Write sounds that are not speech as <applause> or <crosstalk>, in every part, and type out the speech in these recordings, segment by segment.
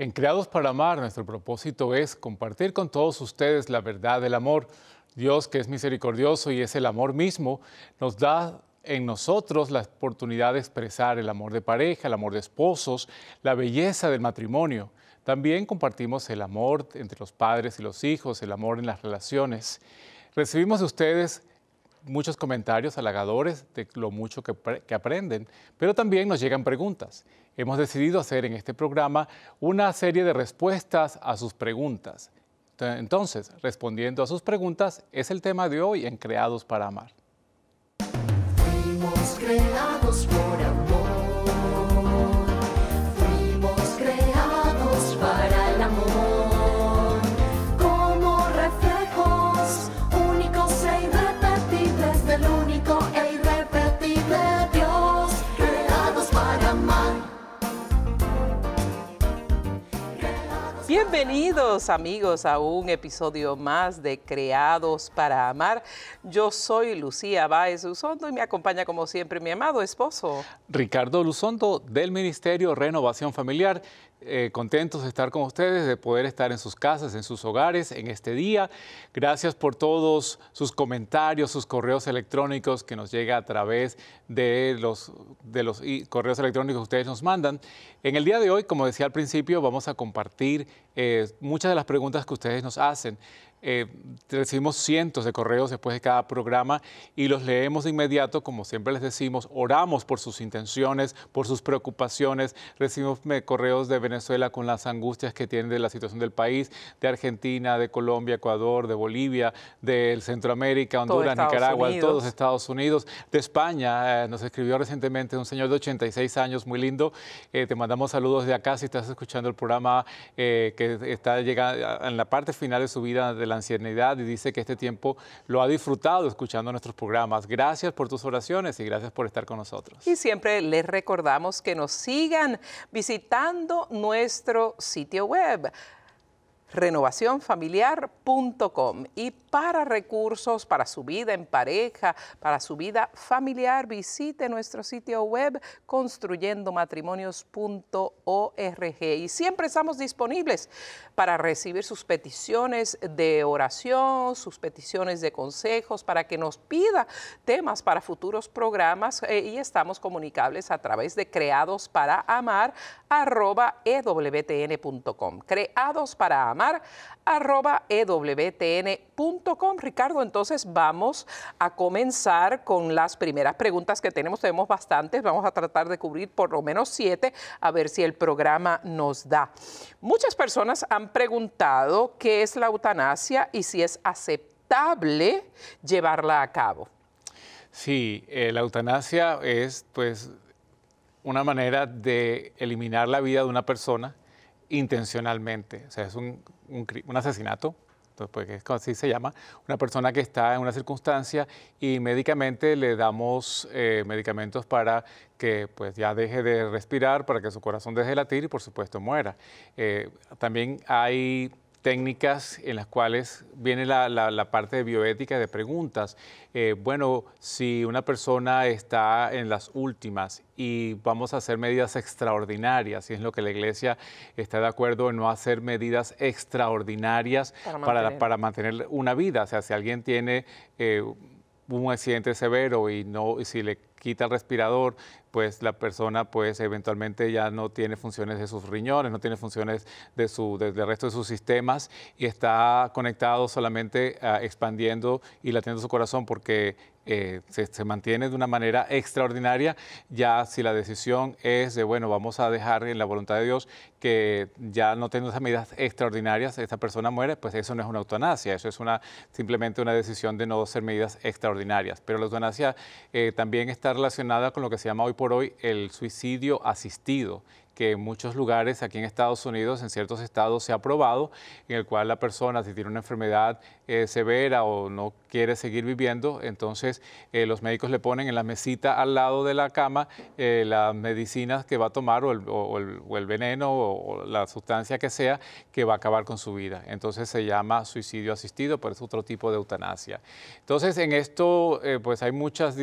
En Creados para Amar, nuestro propósito es compartir con todos ustedes la verdad del amor. Dios, que es misericordioso y es el amor mismo, nos da en nosotros la oportunidad de expresar el amor de pareja, el amor de esposos, la belleza del matrimonio. También compartimos el amor entre los padres y los hijos, el amor en las relaciones. Recibimos de ustedes muchos comentarios halagadores de lo mucho que, que aprenden, pero también nos llegan preguntas hemos decidido hacer en este programa una serie de respuestas a sus preguntas. Entonces, respondiendo a sus preguntas es el tema de hoy en Creados para Amar. Bienvenidos amigos a un episodio más de Creados para Amar. Yo soy Lucía Báez Luzondo y me acompaña como siempre mi amado esposo. Ricardo Luzondo del Ministerio Renovación Familiar eh, contentos de estar con ustedes, de poder estar en sus casas, en sus hogares, en este día. Gracias por todos sus comentarios, sus correos electrónicos que nos llega a través de los, de los correos electrónicos que ustedes nos mandan. En el día de hoy, como decía al principio, vamos a compartir eh, muchas de las preguntas que ustedes nos hacen. Eh, recibimos cientos de correos después de cada programa y los leemos de inmediato, como siempre les decimos, oramos por sus intenciones, por sus preocupaciones, recibimos correos de Venezuela con las angustias que tiene de la situación del país, de Argentina, de Colombia, Ecuador, de Bolivia, del Centroamérica, Honduras, Nicaragua, todos Estados Unidos, de España, eh, nos escribió recientemente un señor de 86 años, muy lindo, eh, te mandamos saludos de acá si estás escuchando el programa que está llegando en la parte final de su vida de la ancianidad y dice que este tiempo lo ha disfrutado escuchando nuestros programas. Gracias por tus oraciones y gracias por estar con nosotros. Y siempre les recordamos que nos sigan visitando nuestro sitio web renovacionfamiliar.com. Y para recursos, para su vida en pareja, para su vida familiar, visite nuestro sitio web construyendomatrimonios.org. Y siempre estamos disponibles para recibir sus peticiones de oración, sus peticiones de consejos, para que nos pida temas para futuros programas eh, y estamos comunicables a través de creados para amar e creados para amar ewtn.com. Ricardo, entonces vamos a comenzar con las primeras preguntas que tenemos. Tenemos bastantes, vamos a tratar de cubrir por lo menos siete, a ver si el programa nos da. Muchas personas han preguntado qué es la eutanasia y si es aceptable llevarla a cabo. Sí, eh, la eutanasia es pues una manera de eliminar la vida de una persona intencionalmente. O sea, es un, un, un asesinato, pues, así se llama, una persona que está en una circunstancia y médicamente le damos eh, medicamentos para que pues, ya deje de respirar, para que su corazón deje de latir y, por supuesto, muera. Eh, también hay técnicas en las cuales viene la, parte de bioética de preguntas. Eh, bueno, si una persona está en las últimas y vamos a hacer medidas extraordinarias, y es lo que la iglesia está de acuerdo en no hacer medidas extraordinarias para mantener, una vida. O sea, si alguien tiene... Eh, un accidente severo y no si le quita el respirador, pues la persona pues eventualmente ya no tiene funciones de sus riñones, no tiene funciones de su, del resto de sus sistemas y está conectado solamente ah, expandiendo y latiendo su corazón porque eh, se, mantiene de una manera extraordinaria, ya si la decisión es de, bueno, vamos a dejar en la voluntad de Dios que ya no tenga esas medidas extraordinarias, esta persona muere, pues eso no es una eutanasia, eso es simplemente una decisión de no hacer medidas extraordinarias. Pero la eutanasia eh, también está relacionada con lo que se llama hoy por hoy el suicidio asistido que en muchos lugares aquí en Estados Unidos, en ciertos estados, se ha aprobado, en el cual la persona, si tiene una enfermedad eh, severa o no quiere seguir viviendo, entonces eh, los médicos le ponen en la mesita al lado de la cama eh, las medicinas que va a tomar o el, veneno o, la sustancia que sea que va a acabar con su vida. Entonces se llama suicidio asistido, pero es otro tipo de eutanasia. Entonces en esto pues hay muchas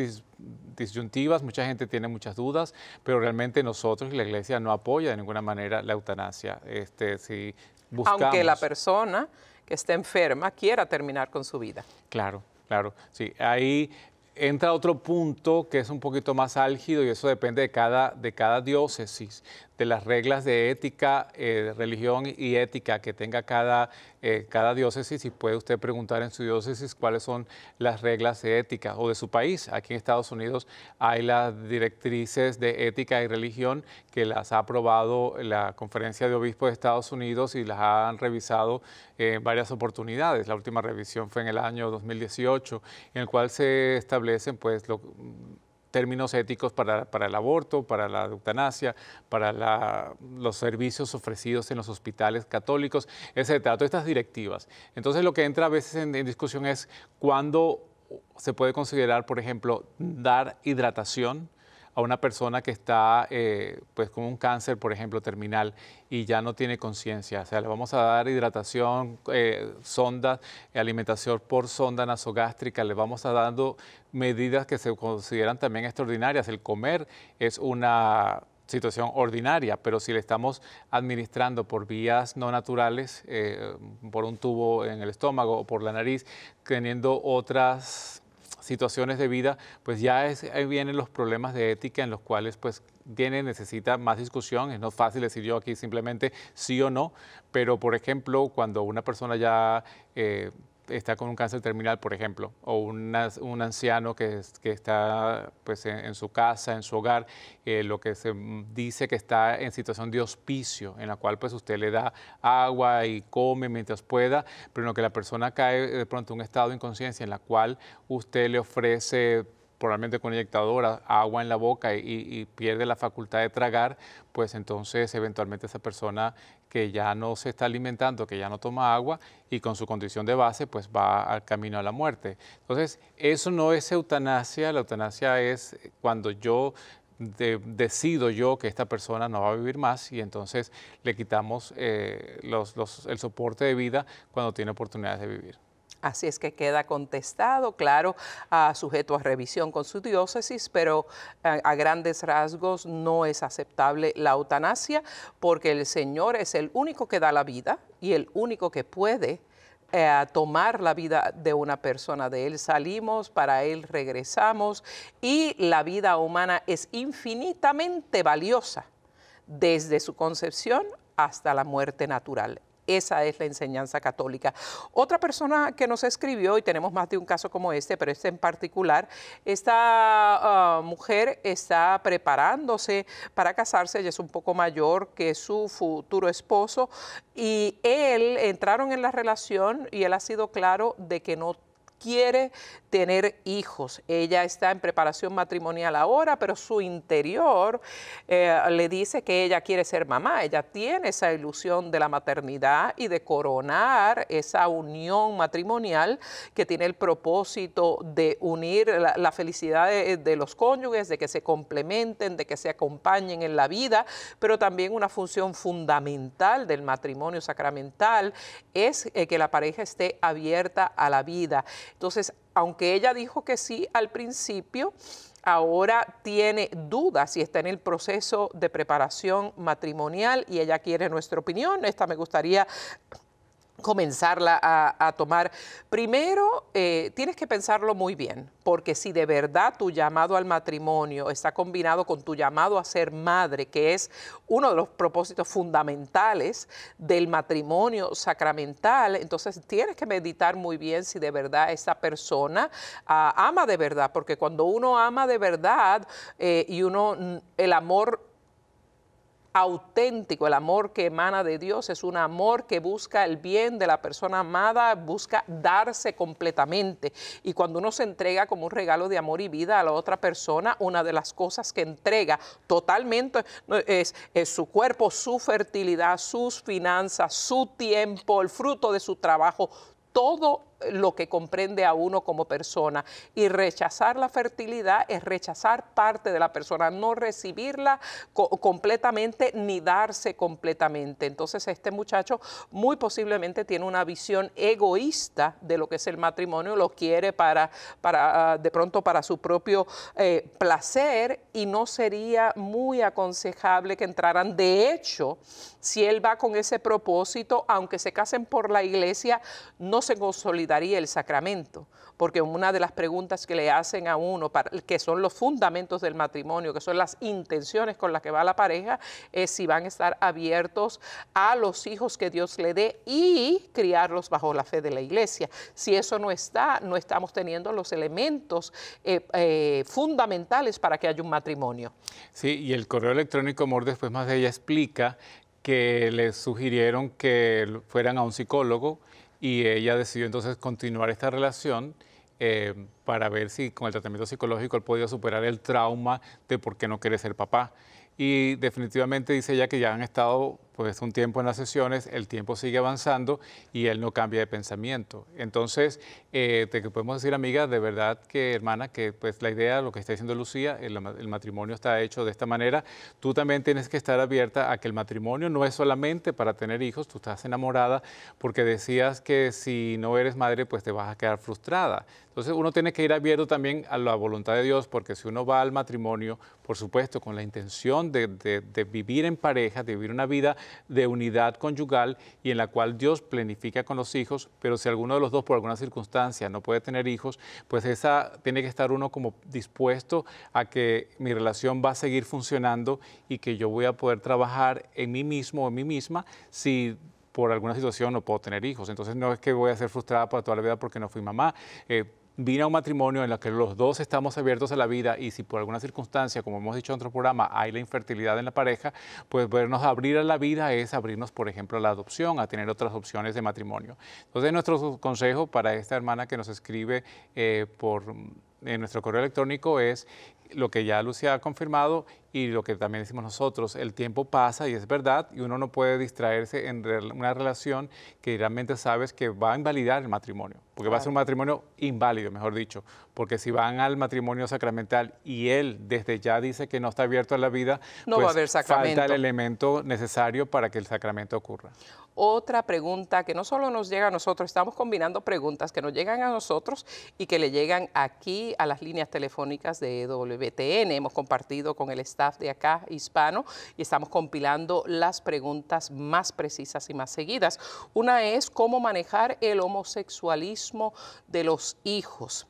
disyuntivas, mucha gente tiene muchas dudas, pero realmente nosotros y la iglesia no apoya de ninguna manera la eutanasia. Este, si buscamos... Aunque la persona que esté enferma quiera terminar con su vida. Claro, claro, sí. Ahí entra otro punto que es un poquito más álgido y eso depende de cada, de cada diócesis, de las reglas de ética, eh, religión y ética que tenga cada eh, cada diócesis y puede usted preguntar en su diócesis cuáles son las reglas de ética o de su país. Aquí en Estados Unidos hay las directrices de ética y religión que las ha aprobado la Conferencia de Obispos de Estados Unidos y las han revisado en varias oportunidades. La última revisión fue en el año 2018, en el cual se establecen pues lo, términos éticos para, el aborto, para la eutanasia, para los servicios ofrecidos en los hospitales católicos, etcétera, todas estas directivas. Entonces lo que entra a veces en, en discusión es cuándo se puede considerar, por ejemplo, dar hidratación a una persona que está eh, pues con un cáncer, por ejemplo, terminal y ya no tiene conciencia. O sea, le vamos a dar hidratación, eh, sonda, alimentación por sonda nasogástrica, le vamos a dando medidas que se consideran también extraordinarias. El comer es una situación ordinaria, pero si le estamos administrando por vías no naturales, eh, por un tubo en el estómago o por la nariz, teniendo otras situaciones de vida, pues ya es, ahí vienen los problemas de ética en los cuales pues viene, necesita más discusión, es no fácil decir yo aquí simplemente sí o no, pero por ejemplo, cuando una persona ya eh, está con un cáncer terminal, por ejemplo, o un anciano que, está pues, en, su casa, en su hogar, eh, lo que se dice que está en situación de hospicio, en la cual pues usted le da agua y come mientras pueda, pero en lo que la persona cae de pronto en un estado de inconsciencia en la cual usted le ofrece probablemente con inyectadora, agua en la boca y, y, pierde la facultad de tragar, pues entonces eventualmente esa persona que ya no se está alimentando, que ya no toma agua y con su condición de base pues va al camino a la muerte. Entonces, eso no es eutanasia, la eutanasia es cuando yo decido yo que esta persona no va a vivir más y entonces le quitamos eh, los, el soporte de vida cuando tiene oportunidades de vivir. Así es que queda contestado, claro, ah, sujeto a revisión con su diócesis, pero eh, a grandes rasgos no es aceptable la eutanasia porque el Señor es el único que da la vida y el único que puede eh, tomar la vida de una persona. De él salimos, para él regresamos y la vida humana es infinitamente valiosa desde su concepción hasta la muerte natural. Esa es la enseñanza católica. Otra persona que nos escribió, y tenemos más de un caso como este, pero este en particular, esta ah, mujer está preparándose para casarse, ella es un poco mayor que su futuro esposo, y él entraron en la relación y él ha sido claro de que no quiere tener hijos. Ella está en preparación matrimonial ahora, pero su interior eh, le dice que ella quiere ser mamá. Ella tiene esa ilusión de la maternidad y de coronar esa unión matrimonial que tiene el propósito de unir la, felicidad de, los cónyuges, de que se complementen, de que se acompañen en la vida, pero también una función fundamental del matrimonio sacramental es eh, que la pareja esté abierta a la vida. Entonces, aunque ella dijo que sí al principio, ahora tiene dudas y está en el proceso de preparación matrimonial y ella quiere nuestra opinión. Esta me gustaría comenzarla a, tomar. Primero, eh, tienes que pensarlo muy bien, porque si de verdad tu llamado al matrimonio está combinado con tu llamado a ser madre, que es uno de los propósitos fundamentales del matrimonio sacramental, entonces tienes que meditar muy bien si de verdad esa persona ah, ama de verdad, porque cuando uno ama de verdad eh, y uno, mm, el amor auténtico, el amor que emana de Dios es un amor que busca el bien de la persona amada, busca darse completamente. Y cuando uno se entrega como un regalo de amor y vida a la otra persona, una de las cosas que entrega totalmente es, su cuerpo, su fertilidad, sus finanzas, su tiempo, el fruto de su trabajo, todo lo que comprende a uno como persona. Y rechazar la fertilidad es rechazar parte de la persona, no recibirla completamente ni darse completamente. Entonces este muchacho muy posiblemente tiene una visión egoísta de lo que es el matrimonio, lo quiere para, para ah, de pronto para su propio eh, placer y no sería muy aconsejable que entraran. De hecho, si él va con ese propósito, aunque se casen por la iglesia, no se consolidarán daría el sacramento, porque una de las preguntas que le hacen a uno, para, que son los fundamentos del matrimonio, que son las intenciones con las que va la pareja, es si van a estar abiertos a los hijos que Dios le dé y criarlos bajo la fe de la iglesia. Si eso no está, no estamos teniendo los elementos eh, eh, fundamentales para que haya un matrimonio. Sí, y el correo electrónico Mor después más de ella explica que le sugirieron que fueran a un psicólogo y ella decidió entonces continuar esta relación eh, para ver si con el tratamiento psicológico él podía superar el trauma de por qué no quiere ser papá. Y definitivamente dice ella que ya han estado pues un tiempo en las sesiones, el tiempo sigue avanzando y él no cambia de pensamiento. Entonces, eh, te podemos decir, amiga, de verdad que, hermana, que pues la idea, lo que está diciendo Lucía, el, matrimonio está hecho de esta manera. Tú también tienes que estar abierta a que el matrimonio no es solamente para tener hijos, tú estás enamorada porque decías que si no eres madre, pues te vas a quedar frustrada. Entonces uno tiene que ir abierto también a la voluntad de Dios, porque si uno va al matrimonio, por supuesto, con la intención de vivir en pareja, de vivir una vida de unidad conyugal y en la cual Dios planifica con los hijos, pero si alguno de los dos por alguna circunstancia no puede tener hijos, pues esa tiene que estar uno como dispuesto a que mi relación va a seguir funcionando y que yo voy a poder trabajar en mí mismo o en mí misma si por alguna situación no puedo tener hijos. Entonces no es que voy a ser frustrada para toda la vida porque no fui mamá. Eh, vine a un matrimonio en el que los dos estamos abiertos a la vida y si por alguna circunstancia, como hemos dicho en otro programa, hay la infertilidad en la pareja, pues vernos abrir a la vida es abrirnos, por ejemplo, a la adopción, a tener otras opciones de matrimonio. Entonces, nuestro consejo para esta hermana que nos escribe eh, por en nuestro correo electrónico es lo que ya Lucía ha confirmado y lo que también decimos nosotros, el tiempo pasa y es verdad, y uno no puede distraerse en una relación que realmente sabes que va a invalidar el matrimonio, porque va a ser un matrimonio inválido, mejor dicho, porque si van al matrimonio sacramental y él desde ya dice que no está abierto a la vida, no va a pues haber falta el elemento necesario para que el sacramento ocurra otra pregunta que no solo nos llega a nosotros, estamos combinando preguntas que nos llegan a nosotros y que le llegan aquí a las líneas telefónicas de WTN. Hemos compartido con el staff de acá hispano y estamos compilando las preguntas más precisas y más seguidas. Una es cómo manejar el homosexualismo de los hijos.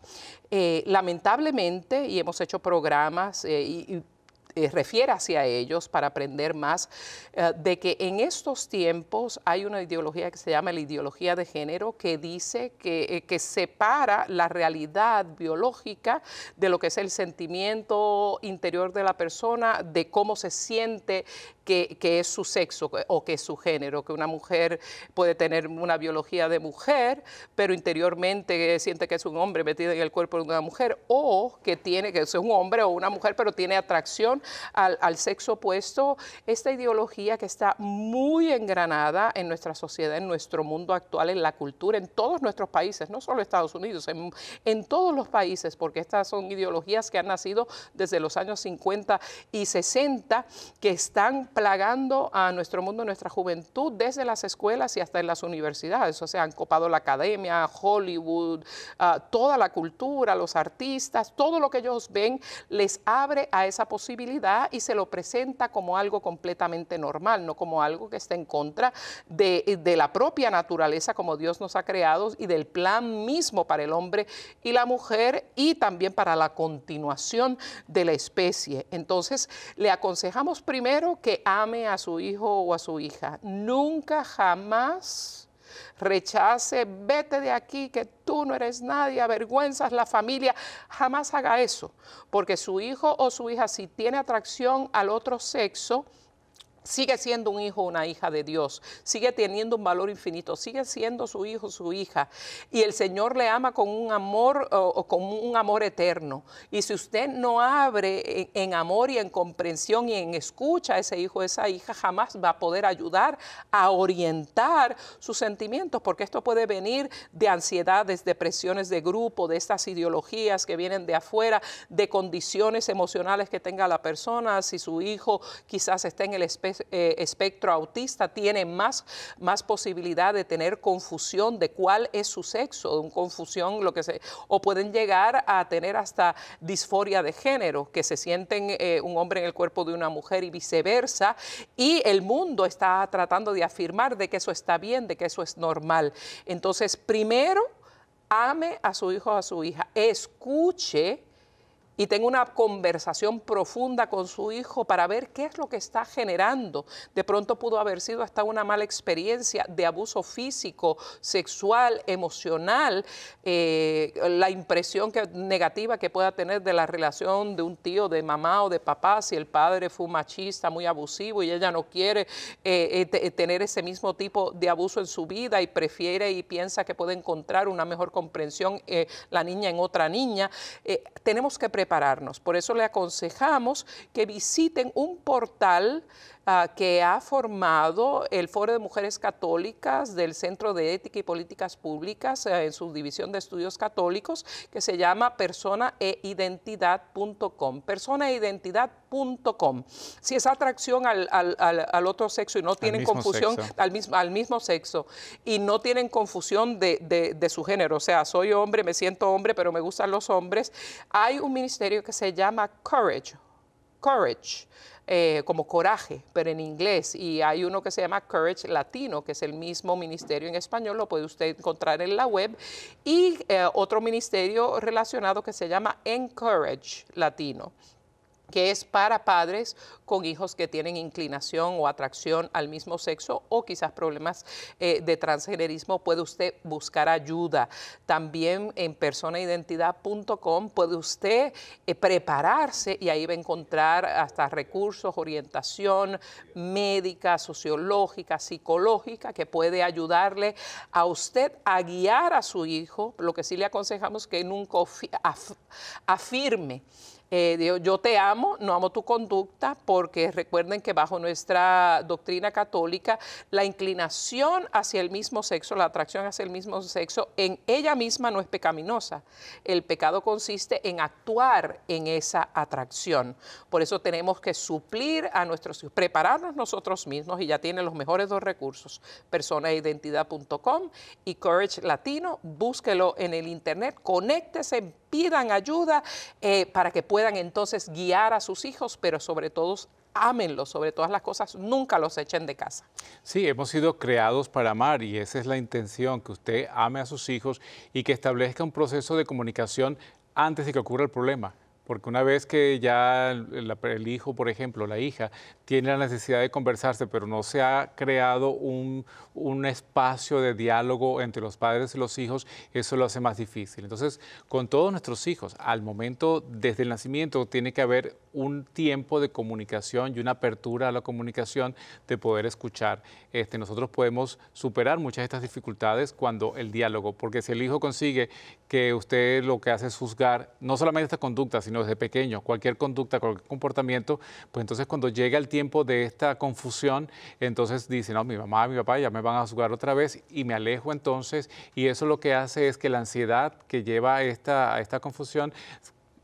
Eh, lamentablemente, y hemos hecho programas eh, y, y eh, refiere hacia ellos para aprender más eh, de que en estos tiempos hay una ideología que se llama la ideología de género que dice eh, que, separa la realidad biológica de lo que es el sentimiento interior de la persona, de cómo se siente que, que, es su sexo o que es su género, que una mujer puede tener una biología de mujer, pero interiormente siente que es un hombre metido en el cuerpo de una mujer, o que tiene que es un hombre o una mujer, pero tiene atracción al, sexo opuesto, esta ideología que está muy engranada en nuestra sociedad, en nuestro mundo actual, en la cultura, en todos nuestros países, no solo Estados Unidos, en, todos los países, porque estas son ideologías que han nacido desde los años 50 y 60, que están plagando a nuestro mundo, nuestra juventud, desde las escuelas y hasta en las universidades. O sea, han copado la academia, Hollywood, ah, toda la cultura, los artistas, todo lo que ellos ven les abre a esa posibilidad y se lo presenta como algo completamente normal, no como algo que está en contra de, de la propia naturaleza como Dios nos ha creado y del plan mismo para el hombre y la mujer y también para la continuación de la especie. Entonces, le aconsejamos primero que ame a su hijo o a su hija. Nunca jamás rechace, vete de aquí, que tú no eres nadie, avergüenzas la familia, jamás haga eso, porque su hijo o su hija si tiene atracción al otro sexo, sigue siendo un hijo o una hija de Dios, sigue teniendo un valor infinito, sigue siendo su hijo, su hija. Y el Señor le ama con un amor o, con un amor eterno. Y si usted no abre en, amor y en comprensión y en escucha a ese hijo, esa hija, jamás va a poder ayudar a orientar sus sentimientos, porque esto puede venir de ansiedades, de presiones de grupo, de estas ideologías que vienen de afuera, de condiciones emocionales que tenga la persona, si su hijo quizás está en el espejo eh, espectro autista tiene más, más posibilidad de tener confusión de cuál es su sexo, un confusión, lo que se, o pueden llegar a tener hasta disforia de género, que se sienten eh, un hombre en el cuerpo de una mujer y viceversa, y el mundo está tratando de afirmar de que eso está bien, de que eso es normal. Entonces, primero, ame a su hijo o a su hija, escuche y tenga una conversación profunda con su hijo para ver qué es lo que está generando. De pronto pudo haber sido hasta una mala experiencia de abuso físico, sexual, emocional, eh, la impresión negativa que pueda tener de la relación de un tío, de mamá o de papá, si el padre fue machista, muy abusivo y ella no quiere eh, eh, tener ese mismo tipo de abuso en su vida y prefiere y piensa que puede encontrar una mejor comprensión la niña en otra niña. tenemos que por eso le aconsejamos que visiten un portal Ah, que ha formado el Foro de Mujeres Católicas del Centro de Ética y Políticas Públicas eh, en su división de estudios católicos, que se llama personaeidentidad.com. Personaeidentidad.com. Si es atracción al, otro sexo y no tienen confusión al mismo, al mismo sexo y no tienen confusión de, de su género, o sea, soy hombre, me siento hombre, pero me gustan los hombres, hay un ministerio que se llama Courage, Courage, eh, como coraje, pero en inglés, y hay uno que se llama Courage Latino, que es el mismo ministerio en español, lo puede usted encontrar en la web, y eh, otro ministerio relacionado que se llama Encourage Latino que es para padres con hijos que tienen inclinación o atracción al mismo sexo o quizás problemas eh, de transgenerismo, puede usted buscar ayuda. También en personaidentidad.com puede usted eh, prepararse y ahí va a encontrar hasta recursos, orientación médica, sociológica, psicológica, que puede ayudarle a usted a guiar a su hijo. Lo que sí le aconsejamos que nunca afirme eh, yo te amo, no amo tu conducta, porque recuerden que bajo nuestra doctrina católica, la inclinación hacia el mismo sexo, la atracción hacia el mismo sexo, en ella misma no es pecaminosa. El pecado consiste en actuar en esa atracción. Por eso tenemos que suplir a nuestros hijos, prepararnos nosotros mismos, y ya tienen los mejores dos recursos, personaidentidad.com y Courage Latino, búsquelo en el internet, conéctese pidan ayuda eh, para que puedan entonces guiar a sus hijos, pero sobre todo ámenlos sobre todas las cosas, nunca los echen de casa. Sí, hemos sido creados para amar y esa es la intención, que usted ame a sus hijos y que establezca un proceso de comunicación antes de que ocurra el problema. Porque una vez que ya el, hijo, por ejemplo, la hija, tiene la necesidad de conversarse, pero no se ha creado un, espacio de diálogo entre los padres y los hijos, eso lo hace más difícil. Entonces, con todos nuestros hijos, al momento, desde el nacimiento, tiene que haber un tiempo de comunicación y una apertura a la comunicación de poder escuchar. Este, nosotros podemos superar muchas de estas dificultades cuando el diálogo, porque si el hijo consigue que usted lo que hace es juzgar no solamente esta conducta, sino desde pequeño, cualquier conducta, cualquier comportamiento, pues entonces cuando llega el tiempo de esta confusión, entonces dice, no, mi mamá, mi papá ya me van a jugar otra vez y me alejo entonces y eso lo que hace es que la ansiedad que lleva a esta, esta confusión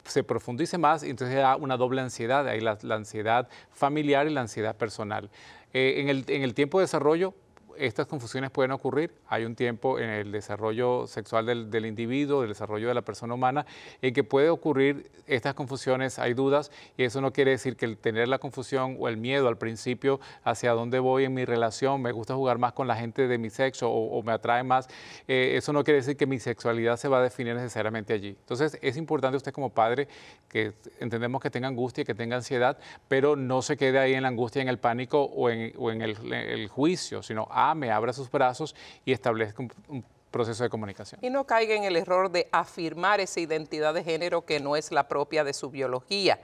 se profundice más y entonces da una doble ansiedad, hay la, ansiedad familiar y la ansiedad personal. Eh, en, el, en el tiempo de desarrollo estas confusiones pueden ocurrir. Hay un tiempo en el desarrollo sexual del, individuo, del desarrollo de la persona humana, en que puede ocurrir estas confusiones, hay dudas, y eso no quiere decir que el tener la confusión o el miedo al principio hacia dónde voy en mi relación, me gusta jugar más con la gente de mi sexo o, me atrae más, eh, eso no quiere decir que mi sexualidad se va a definir necesariamente allí. Entonces es importante usted como padre que entendemos que tenga angustia, que tenga ansiedad, pero no se quede ahí en la angustia, en el pánico o en, el, juicio, sino me abra sus brazos y establezca un proceso de comunicación. Y no caiga en el error de afirmar esa identidad de género que no es la propia de su biología,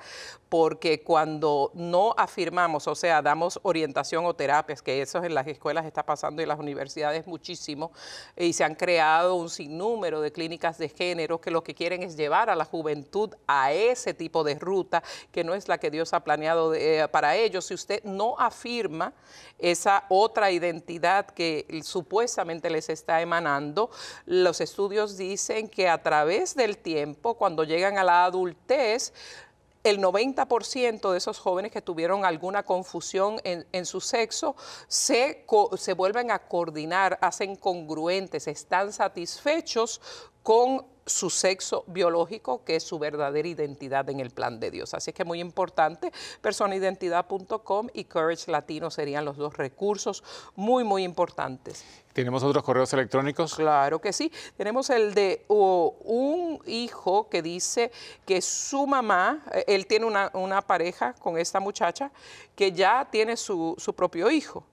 porque cuando no afirmamos, o sea, damos orientación o terapias, que eso en las escuelas está pasando y en las universidades muchísimo, y se han creado un sinnúmero de clínicas de género que lo que quieren es llevar a la juventud a ese tipo de ruta que no es la que Dios ha planeado eh, para ellos. Si usted no afirma esa otra identidad que supuestamente les está emanando, los estudios dicen que a través del tiempo, cuando llegan a la adultez, el 90% de esos jóvenes que tuvieron alguna confusión en, su sexo se, se vuelven a coordinar, hacen congruentes, están satisfechos con su sexo biológico, que es su verdadera identidad en el plan de Dios. Así que muy importante, PersonaIdentidad.com y Courage Latino serían los dos recursos muy, muy importantes. ¿Tenemos otros correos electrónicos? Claro que sí. Tenemos el de un hijo que dice que su mamá, eh, él tiene una, pareja con esta muchacha que ya tiene su propio hijo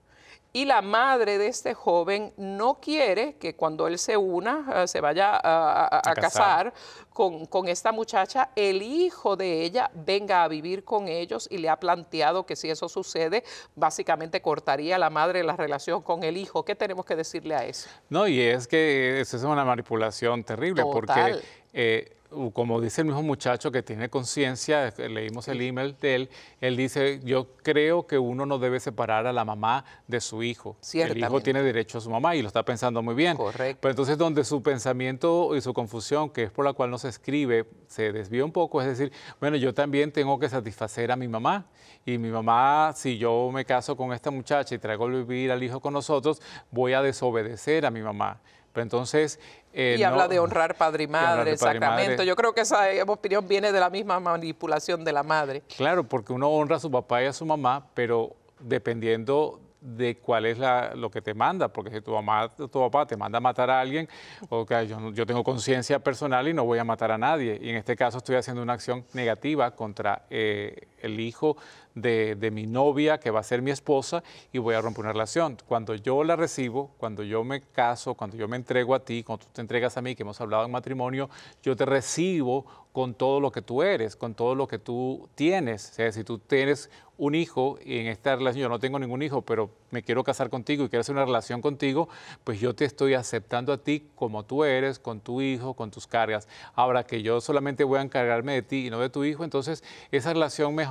y la madre de este joven no quiere que cuando él se una, eh, se vaya a, casar, con, esta muchacha, el hijo de ella venga a vivir con ellos y le ha planteado que si eso sucede, básicamente cortaría la madre la relación con el hijo. ¿Qué tenemos que decirle a eso? No, y es que eso es una manipulación terrible porque... Eh, como dice el mismo muchacho que tiene conciencia, leímos el email de él, él dice, yo creo que uno no debe separar a la mamá de su hijo. El hijo tiene derecho a su mamá y lo está pensando muy bien. Correcto. Pero entonces donde su pensamiento y su confusión, que es por la cual no se escribe, se desvía un poco, es decir, bueno, yo también tengo que satisfacer a mi mamá. Y mi mamá, si yo me caso con esta muchacha y traigo a vivir al hijo con nosotros, voy a desobedecer a mi mamá entonces... Eh, y habla de honrar padre y madre, el sacramento. Yo creo que esa eh, opinión viene de la misma manipulación de la madre. Claro, porque uno honra a su papá y a su mamá, pero dependiendo de cuál es lo que te manda, porque si tu mamá tu papá te manda a matar a alguien, okay, yo, yo tengo conciencia personal y no voy a matar a nadie. Y en este caso estoy haciendo una acción negativa contra eh, el hijo de, mi novia que va a ser mi esposa y voy a romper una relación. Cuando yo la recibo, cuando yo me caso, cuando yo me entrego a ti, cuando tú te entregas a mí, que hemos hablado en matrimonio, yo te recibo con todo lo que tú eres, con todo lo que tú tienes. O sea, si tú tienes un hijo y en esta relación yo no tengo ningún hijo, pero me quiero casar contigo y quiero hacer una relación contigo, pues yo te estoy aceptando a ti como tú eres, con tu hijo, con tus cargas. Ahora que yo solamente voy a encargarme de ti y no de tu hijo, entonces esa relación mejor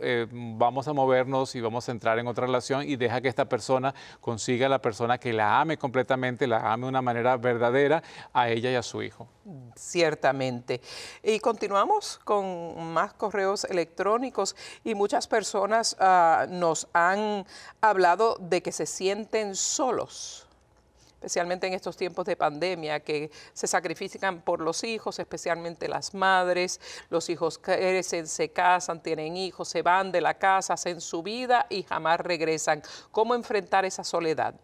eh, vamos a movernos y vamos a entrar en otra relación y deja que esta persona consiga la persona que la ame completamente, la ame de una manera verdadera a ella y a su hijo. Ciertamente. Y continuamos con más correos electrónicos y muchas personas ah, nos han hablado de que se sienten solos especialmente en estos tiempos de pandemia, que se sacrifican por los hijos, especialmente las madres, los hijos crecen, se casan, tienen hijos, se van de la casa, hacen su vida y jamás regresan. ¿Cómo enfrentar esa soledad?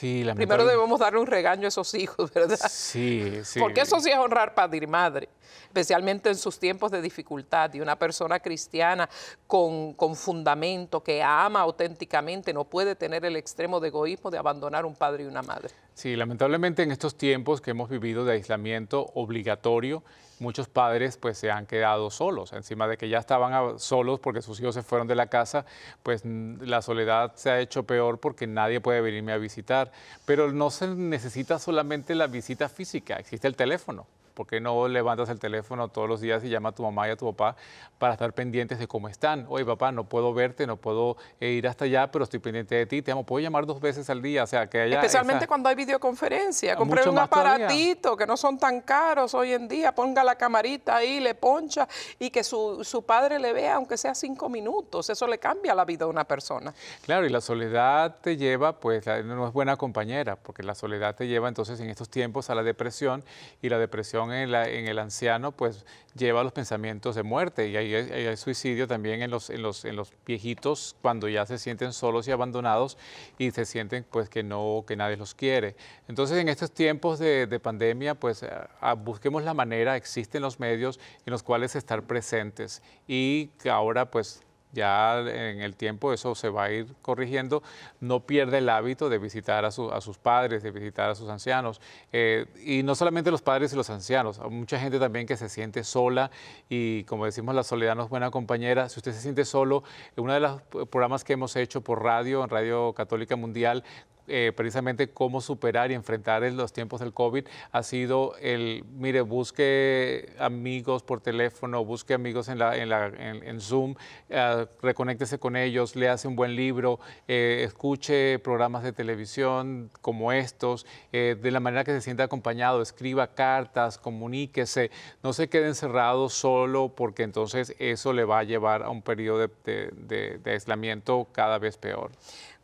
Primero debemos darle un regaño a esos hijos, ¿verdad? Sí, sí. Porque eso sí es honrar padre y madre especialmente en sus tiempos de dificultad. Y una persona cristiana con, con fundamento, que ama auténticamente, no puede tener el extremo de egoísmo de abandonar un padre y una madre. Sí, lamentablemente en estos tiempos que hemos vivido de aislamiento obligatorio, muchos padres pues se han quedado solos. Encima de que ya estaban solos porque sus hijos se fueron de la casa, pues la soledad se ha hecho peor porque nadie puede venirme a visitar. Pero no se necesita solamente la visita física, existe el teléfono. ¿Por qué no levantas el teléfono todos los días y llama a tu mamá y a tu papá para estar pendientes de cómo están? Oye, papá, no puedo verte, no puedo eh, ir hasta allá, pero estoy pendiente de ti, te amo. Puedo llamar dos veces al día, o sea, que Especialmente cuando hay videoconferencia. Ah, Comprar un aparatito que no son tan caros hoy en día. Ponga la camarita ahí, le poncha y que su, su padre le vea, aunque sea cinco minutos. Eso le cambia la vida a una persona. Claro, y la soledad te lleva, pues no es buena compañera, porque la soledad te lleva entonces en estos tiempos a la depresión y la depresión en, el anciano pues lleva los pensamientos de muerte y hay, hay, suicidio también en los, en, los, viejitos cuando ya se sienten solos y abandonados y se sienten pues que no, que nadie los quiere. Entonces en estos tiempos de, pandemia pues eh, ah, busquemos la manera, existen los medios en los cuales estar presentes y ahora pues ya en el tiempo eso se va a ir corrigiendo. No pierde el hábito de visitar a, sus padres, de visitar a sus ancianos. Eh, y no solamente los padres y los ancianos, hay mucha gente también que se siente sola y como decimos, la soledad no es buena compañera. Si usted se siente solo, uno de los programas que hemos hecho por radio, en Radio Católica Mundial, eh, precisamente cómo superar y enfrentar los tiempos del COVID ha sido el, mire, busque amigos por teléfono, busque amigos en, la, en, Zoom, reconectese ah, reconéctese con ellos, le un buen libro, eh, escuche programas de televisión como estos, eh, de la manera que se sienta acompañado, escriba cartas, comuníquese, no se quede encerrado solo porque entonces eso le va a llevar a un periodo de aislamiento cada vez peor.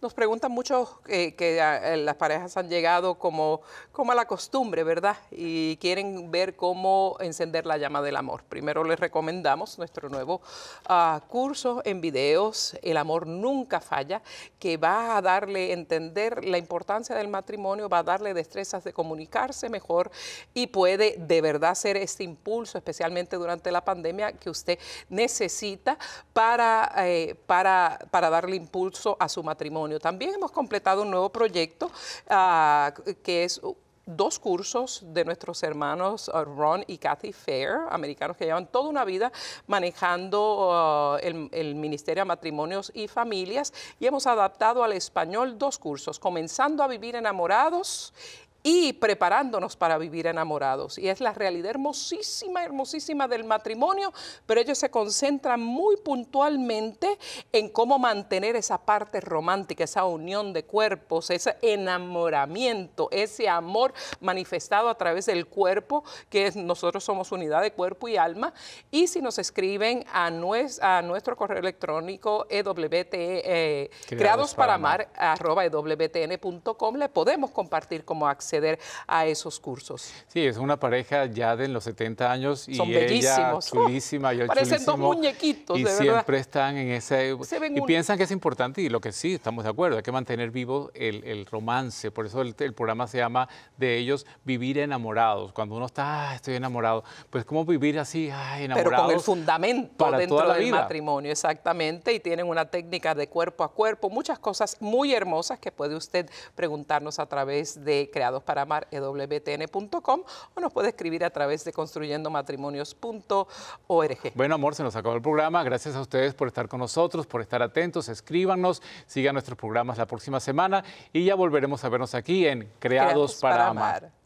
Nos preguntan muchos eh, que ah, eh, las parejas han llegado como, como a la costumbre, ¿verdad? Y quieren ver cómo encender la llama del amor. Primero les recomendamos nuestro nuevo ah, curso en videos, El amor nunca falla, que va a darle entender la importancia del matrimonio, va a darle destrezas de comunicarse mejor y puede de verdad ser este impulso, especialmente durante la pandemia, que usted necesita para, eh, para, para darle impulso a su matrimonio también hemos completado un nuevo proyecto ah, que es dos cursos de nuestros hermanos ah, Ron y Kathy Fair, americanos que llevan toda una vida manejando ah, el, el, Ministerio de Matrimonios y Familias, y hemos adaptado al español dos cursos, comenzando a vivir enamorados y preparándonos para vivir enamorados. Y es la realidad hermosísima, hermosísima del matrimonio, pero ellos se concentran muy puntualmente en cómo mantener esa parte romántica, esa unión de cuerpos, ese enamoramiento, ese amor manifestado a través del cuerpo, que nosotros somos unidad de cuerpo y alma. Y si nos escriben a, a nuestro correo electrónico EWT, e, eh, creados, para amar, e le podemos compartir como acceso acceder a esos cursos. Sí, es una pareja ya de los 70 años y ella bellísimos. <laughs> Parecen dos muñequitos, y siempre están en ese... y piensan que es importante y lo que sí, estamos de acuerdo, hay que mantener vivo el, el romance, por eso el, programa se llama de ellos Vivir enamorados, cuando uno está, ah, estoy enamorado, pues cómo vivir así, enamorado. Ah, Pero con el fundamento para dentro toda la del matrimonio, exactamente, y tienen una técnica de cuerpo a cuerpo, muchas cosas muy hermosas que puede usted preguntarnos a través de Creados para Amar, EWTN.com, o nos puede escribir a través de construyendomatrimonios.org. Bueno, amor, se nos acabó el programa. Gracias a ustedes por estar con nosotros, por estar atentos. Escríbanos, sigan nuestros programas la próxima semana y ya volveremos a vernos aquí en Creados, para, amar.